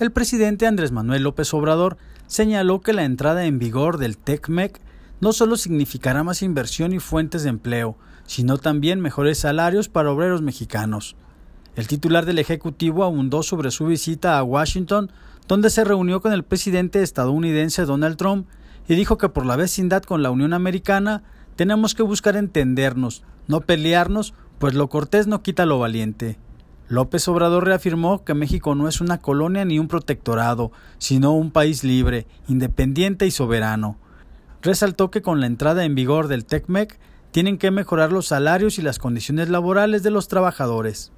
el presidente Andrés Manuel López Obrador señaló que la entrada en vigor del TECMEC no solo significará más inversión y fuentes de empleo, sino también mejores salarios para obreros mexicanos. El titular del Ejecutivo abundó sobre su visita a Washington, donde se reunió con el presidente estadounidense Donald Trump y dijo que por la vecindad con la Unión Americana tenemos que buscar entendernos, no pelearnos, pues lo cortés no quita lo valiente. López Obrador reafirmó que México no es una colonia ni un protectorado, sino un país libre, independiente y soberano. Resaltó que con la entrada en vigor del TECMEC tienen que mejorar los salarios y las condiciones laborales de los trabajadores.